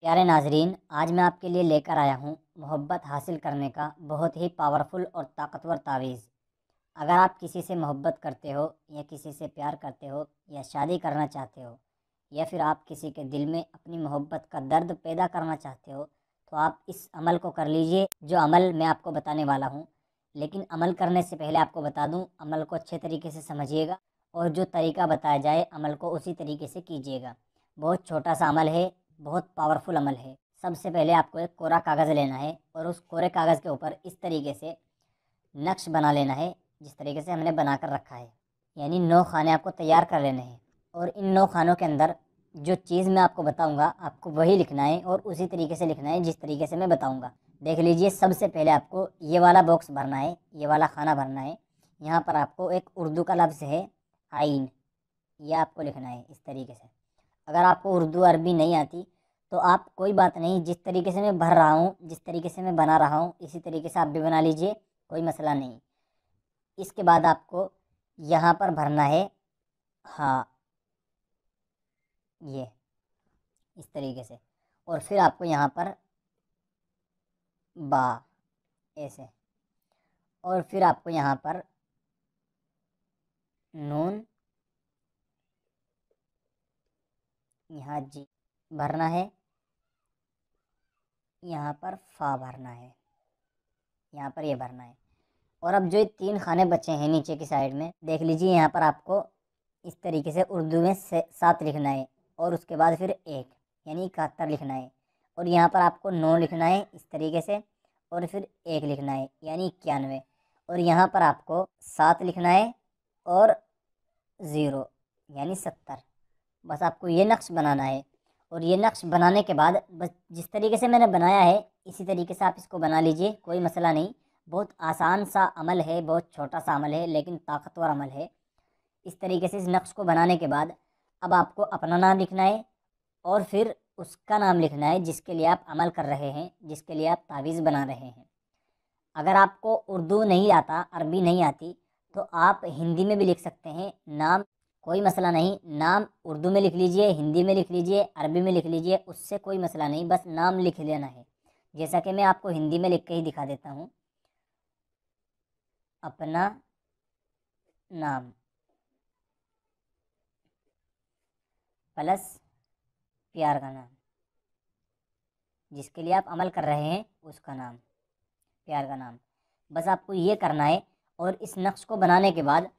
प्यारे नाजरीन आज मैं आपके लिए लेकर आया हूँ मोहब्बत हासिल करने का बहुत ही पावरफुल और ताकतवर तावीज़ अगर आप किसी से मोहब्बत करते हो या किसी से प्यार करते हो या शादी करना चाहते हो या फिर आप किसी के दिल में अपनी मोहब्बत का दर्द पैदा करना चाहते हो तो आप इस अमल को कर लीजिए जो अमल मैं आपको बताने वाला हूँ लेकिन अमल करने से पहले आपको बता दूँ अमल को अच्छे तरीके से समझिएगा और जो तरीका बताया जाए अमल को उसी तरीके से कीजिएगा बहुत छोटा सा अमल है बहुत पावरफुल अमल है सबसे पहले आपको एक कोरा कागज़ लेना है और उस कोरे कागज़ के ऊपर इस तरीके से नक्श बना लेना है जिस तरीके से हमने बना कर रखा है यानी नौ खाने आपको तैयार कर लेने हैं और इन नौ खानों के अंदर जो चीज़ मैं आपको बताऊंगा आपको वही लिखना है और उसी तरीके से लिखना है जिस तरीके से मैं बताऊंगा देख लीजिए सबसे पहले आपको ये वाला बॉक्स भरना है ये वाला खाना भरना है यहाँ पर आपको एक उर्दू का लफ्ज़ है आइन ये आपको लिखना है इस तरीके से अगर आपको उर्दू अरबी नहीं आती तो आप कोई बात नहीं जिस तरीके से मैं भर रहा हूँ जिस तरीके से मैं बना रहा हूँ इसी तरीके से आप भी बना लीजिए कोई मसला नहीं इसके बाद आपको यहाँ पर भरना है हाँ ये इस तरीके से और फिर आपको यहाँ पर बा ऐसे और फिर आपको यहाँ पर नून यहाँ जी भरना है यहाँ पर फा भरना है यहाँ पर ये यह भरना है और अब जो ये तीन खाने बचे हैं नीचे की साइड में देख लीजिए यहाँ पर आपको इस तरीके से उर्दू में सात लिखना है और उसके बाद फिर एक यानी इकहत्तर लिखना है और यहाँ पर आपको नौ लिखना है इस तरीके से और फिर एक लिखना है यानी इक्यानवे और यहाँ पर आपको सात लिखना है और ज़ीरो यानी सत्तर बस आपको ये नक्श बनाना है और ये नक्श बनाने के बाद बस जिस तरीके से मैंने बनाया है इसी तरीके से आप इसको बना लीजिए कोई मसला नहीं बहुत आसान सा अमल है बहुत छोटा सा अमल है लेकिन ताकतवर अमल है इस तरीके से इस नक्श को बनाने के बाद अब आपको अपना नाम लिखना है और फिर उसका नाम लिखना है जिसके लिए आप अमल कर रहे हैं जिसके लिए आप तावीज़ बना रहे हैं अगर आपको उर्दू नहीं आता अरबी नहीं आती तो आप हिंदी में भी लिख सकते हैं नाम कोई मसला नहीं नाम उर्दू में लिख लीजिए हिंदी में लिख लीजिए अरबी में लिख लीजिए उससे कोई मसला नहीं बस नाम लिख लेना है जैसा कि मैं आपको हिंदी में लिख के ही दिखा देता हूँ अपना नाम प्लस प्यार का नाम जिसके लिए आप अमल कर रहे हैं उसका नाम प्यार का नाम बस आपको ये करना है और इस नक्श को बनाने के बाद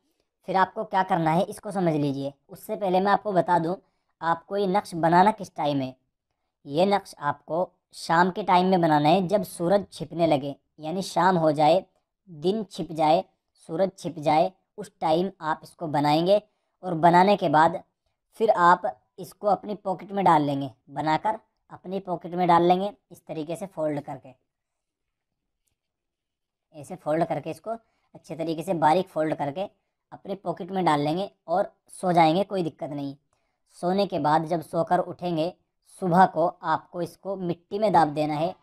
फिर आपको क्या करना है इसको समझ लीजिए उससे पहले मैं आपको बता दूँ आपको ये नक्श बनाना किस टाइम है ये नक्श आपको शाम के टाइम में बनाना है जब सूरज छिपने लगे यानी शाम हो जाए दिन छिप जाए सूरज छिप जाए उस टाइम आप इसको बनाएंगे और बनाने के बाद फिर आप इसको अपनी पॉकेट में डाल लेंगे बनाकर अपनी पॉकेट में डाल लेंगे इस तरीके से फोल्ड करके ऐसे फोल्ड करके इसको अच्छे तरीके से बारीक फोल्ड करके अपने पॉकेट में डाल लेंगे और सो जाएंगे कोई दिक्कत नहीं सोने के बाद जब सोकर उठेंगे सुबह को आपको इसको मिट्टी में दाब देना है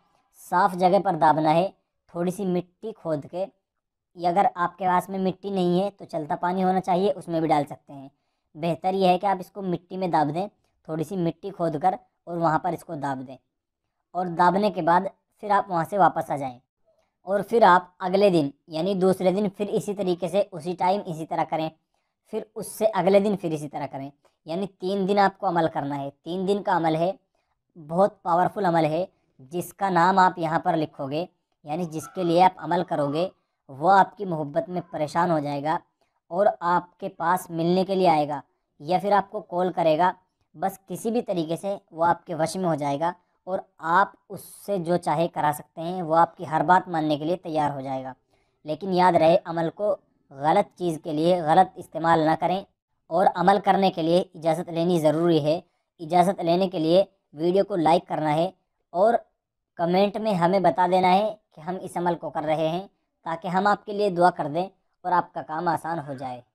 साफ़ जगह पर दाबना है थोड़ी सी मिट्टी खोद के अगर आपके पास में मिट्टी नहीं है तो चलता पानी होना चाहिए उसमें भी डाल सकते हैं बेहतर यह है कि आप इसको मिट्टी में दाब दें थोड़ी सी मिट्टी खोद कर और वहाँ पर इसको दाब दें और दाबने के बाद फिर आप वहाँ से वापस आ जाएँ और फिर आप अगले दिन यानी दूसरे दिन फिर इसी तरीके से उसी टाइम इसी तरह करें फिर उससे अगले दिन फिर इसी तरह करें यानी तीन दिन आपको अमल करना है तीन दिन का अमल है बहुत पावरफुल अमल है जिसका नाम आप यहाँ पर लिखोगे यानी जिसके लिए आप अमल करोगे वह आपकी मोहब्बत में परेशान हो जाएगा और आपके पास मिलने के लिए आएगा या फिर आपको कॉल करेगा बस किसी भी तरीके से वो आपके वश में हो जाएगा और आप उससे जो चाहे करा सकते हैं वो आपकी हर बात मानने के लिए तैयार हो जाएगा लेकिन याद रहे अमल को गलत चीज़ के लिए गलत इस्तेमाल ना करें और अमल करने के लिए इजाज़त लेनी ज़रूरी है इजाज़त लेने के लिए वीडियो को लाइक करना है और कमेंट में हमें बता देना है कि हम इस अमल को कर रहे हैं ताकि हम आपके लिए दुआ कर दें और आपका काम आसान हो जाए